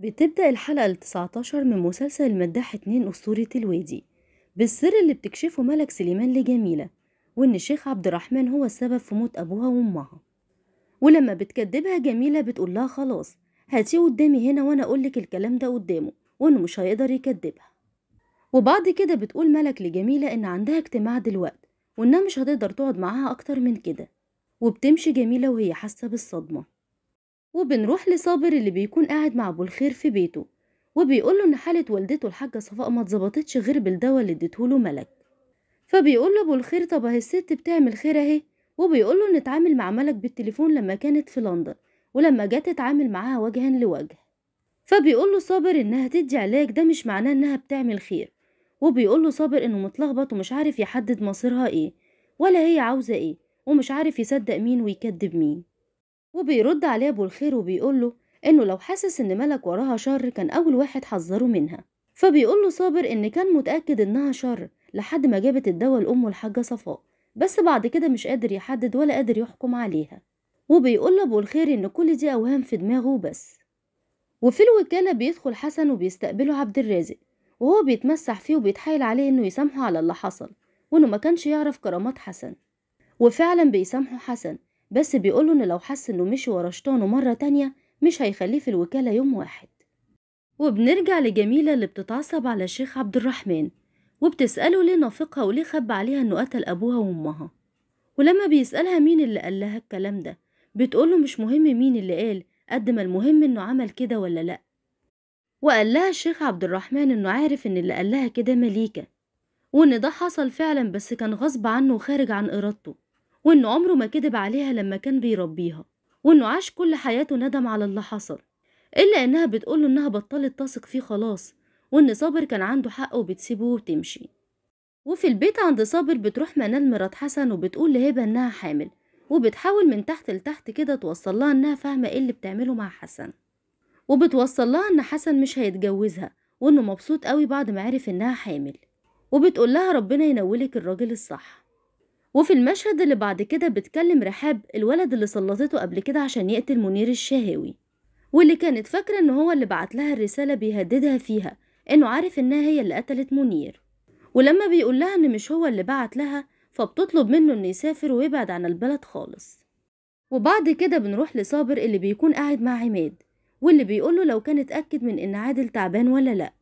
بتبدأ الحلقة 19 من مسلسل مداح اتنين أسطورة الوادي بالسر اللي بتكشفه ملك سليمان لجميلة وإن الشيخ عبد الرحمن هو السبب في موت أبوها وأمها ولما بتكدبها جميلة بتقولها خلاص هاتيه قدامي هنا وأنا أقولك الكلام ده قدامه وإنه مش هيقدر يكدبها وبعد كده بتقول ملك لجميلة إن عندها اجتماع دلوقت وإنها مش هتقدر تقعد معاها أكتر من كده وبتمشي جميلة وهي حاسة بالصدمة وبنروح لصابر اللي بيكون قاعد مع أبو الخير في بيته وبيقوله إن حالة والدته الحاجة صفاء ما اتظبطتش غير بالدواء اللي اديتهوله ملك فبيقول له أبو الخير طب أهي الست بتعمل خير أهي وبيقول له اتعامل مع ملك بالتليفون لما كانت في لندن ولما جت اتعامل معاها وجها لوجه فبيقول له صابر إنها تدي علاج ده مش معناه إنها بتعمل خير وبيقول له صابر إنه متلخبط ومش عارف يحدد مصيرها إيه ولا هي عاوزة إيه ومش عارف يصدق مين ويكذب مين وبيرد عليه أبو الخير وبيقول له إنه لو حاسس إن ملك وراها شر كان أول واحد حذره منها فبيقول له صابر إن كان متأكد إنها شر لحد ما جابت الدواء لأمه الحاجة صفاء بس بعد كده مش قادر يحدد ولا قادر يحكم عليها وبيقول له أبو الخير إن كل دي أوهام في دماغه وبس وفي الوكالة بيدخل حسن وبيستقبله عبد الرازق وهو بيتمسح فيه وبيتحايل عليه إنه يسامحه على اللي حصل وإنه ما كانش يعرف كرامات حسن وفعلا بيسامحه حسن بس بيقوله إن لو حس إنه مشي ورا شيطانه مرة تانية مش هيخليه في الوكالة يوم واحد وبنرجع لجميلة اللي بتتعصب على الشيخ عبد الرحمن وبتسأله ليه نافقها وليه خبى عليها إنه قتل أبوها وأمها ولما بيسألها مين اللي قال لها الكلام ده بتقوله مش مهم مين اللي قال قد ما المهم إنه عمل كده ولا لأ وقال لها الشيخ عبد الرحمن إنه عارف إن اللي قال لها كده مليكة وإن ده حصل فعلا بس كان غصب عنه وخارج عن إرادته وإنه عمره ما كدب عليها لما كان بيربيها وإنه عاش كل حياته ندم على اللي حصل إلا إنها بتقوله إنها بطلت تثق فيه خلاص وإن صابر كان عنده حق وبتسيبه وبتمشي وفي البيت عند صابر بتروح منال مرات حسن وبتقول لهبة إنها حامل وبتحاول من تحت لتحت كده توصلها إنها فاهمة إيه اللي بتعمله مع حسن وبتوصلها إن حسن مش هيتجوزها وإنه مبسوط قوي بعد ما عرف إنها حامل وبتقول لها ربنا ينولك الراجل الصح وفي المشهد اللي بعد كده بتكلم رحاب الولد اللي سلطته قبل كده عشان يقتل منير الشهاوي واللي كانت فاكرة ان هو اللي بعت لها الرسالة بيهددها فيها انه عارف انها هي اللي قتلت منير ولما بيقول لها ان مش هو اللي بعت لها فبتطلب منه انه يسافر ويبعد عن البلد خالص وبعد كده بنروح لصابر اللي بيكون قاعد مع عماد واللي بيقوله لو كان اتأكد من ان عادل تعبان ولا لأ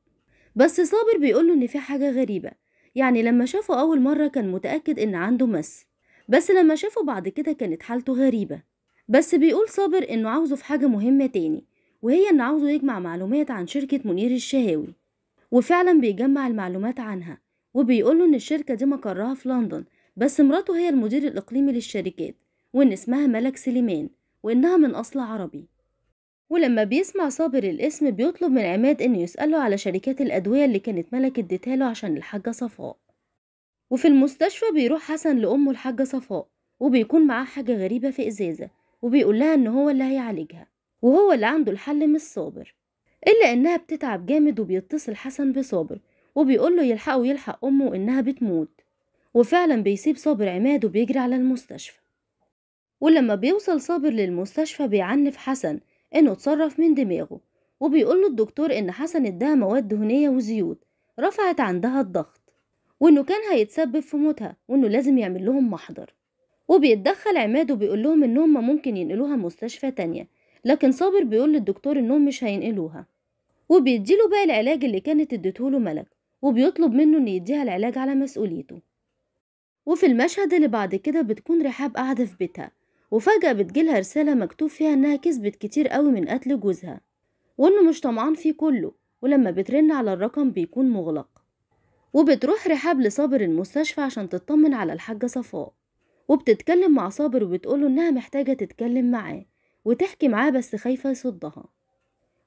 بس صابر بيقوله ان في حاجة غريبة يعني لما شافه أول مرة كان متأكد إن عنده مس بس لما شافه بعد كده كانت حالته غريبة بس بيقول صابر إنه عاوزه في حاجة مهمة تاني وهي إنه عاوزه يجمع معلومات عن شركة منير الشهاوي وفعلا بيجمع المعلومات عنها وبيقوله إن الشركة دي مقرها في لندن بس مراته هي المدير الإقليمي للشركات وإن اسمها ملك سليمان وإنها من أصل عربي ولما بيسمع صابر الاسم بيطلب من عماد إنه يسأله على شركات الأدوية اللي كانت ملك اديتها عشان الحاجة صفاء وفي المستشفى بيروح حسن لأمه الحاجة صفاء وبيكون معاه حاجة غريبة في إزازة وبيقول لها إن هو اللي هيعالجها وهو اللي عنده الحل مش صابر إلا إنها بتتعب جامد وبيتصل حسن بصابر وبيقول له يلحقه ويلحق أمه إنها بتموت وفعلا بيسيب صابر عماد وبيجري على المستشفى ولما بيوصل صابر للمستشفى بيعنف حسن إنه اتصرف من دماغه وبيقول له الدكتور إن حسن اداها مواد دهنية وزيوت رفعت عندها الضغط وإنه كان هيتسبب في موتها وإنه لازم يعمل لهم محضر وبيتدخل عماد وبيقول لهم إنهم ممكن ينقلوها مستشفى تانية لكن صابر بيقول للدكتور إنهم مش هينقلوها وبيديله بقى العلاج اللي كانت اديتهوله ملك وبيطلب منه إن يديها العلاج على مسؤوليته وفي المشهد اللي بعد كده بتكون رحاب قاعدة في بيتها وفجأة بتجيلها رسالة مكتوب فيها إنها كسبت كتير قوي من قتل جوزها وإنه مش طمعان فيه كله ولما بترن على الرقم بيكون مغلق وبتروح رحاب لصابر المستشفى عشان تطمن على الحاجة صفاء وبتتكلم مع صابر وبتقوله إنها محتاجة تتكلم معاه وتحكي معاه بس خايفة يصدها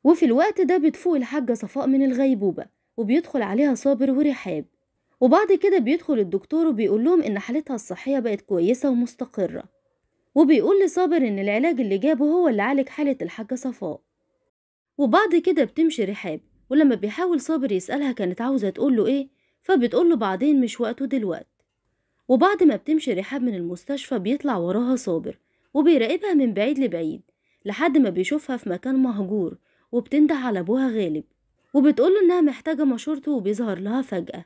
وفي الوقت ده بتفوق الحاجة صفاء من الغيبوبة وبيدخل عليها صابر ورحاب وبعد كده بيدخل الدكتور وبيقول لهم إن حالتها الصحية بقت كويسة ومستقرة وبيقول لصابر إن العلاج اللي جابه هو اللي عالج حالة الحاجة صفاء وبعد كده بتمشي رحاب ولما بيحاول صابر يسألها كانت عاوزة تقوله إيه فبتقوله بعدين مش وقته دلوقت وبعد ما بتمشي رحاب من المستشفى بيطلع وراها صابر وبيراقبها من بعيد لبعيد لحد ما بيشوفها في مكان مهجور وبتنده على أبوها غالب وبتقوله إنها محتاجة مشورته وبيظهر لها فجأة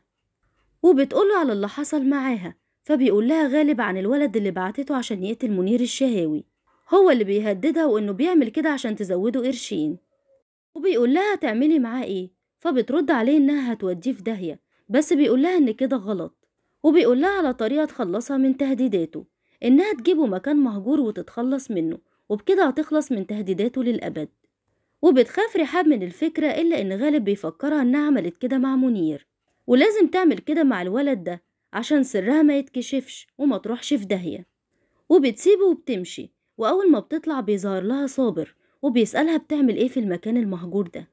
وبتقوله على اللي حصل معاها فبيقول لها غالب عن الولد اللي بعتته عشان يقتل منير الشهاوي هو اللي بيهددها وإنه بيعمل كده عشان تزوده قرشين وبيقول لها تعملي معاه إيه فبترد عليه إنها هتوديه في داهية بس بيقول لها إن كده غلط وبيقول لها على طريقة تخلصها من تهديداته إنها تجيبه مكان مهجور وتتخلص منه وبكده هتخلص من تهديداته للأبد وبتخاف رحاب من الفكرة إلا إن غالب بيفكرها إنها عملت كده مع منير ولازم تعمل كده مع الولد ده عشان سرها ما يتكشفش وما تروحش في داهية وبتسيبه وبتمشي وأول ما بتطلع بيظهر لها صابر وبيسألها بتعمل إيه في المكان المهجور ده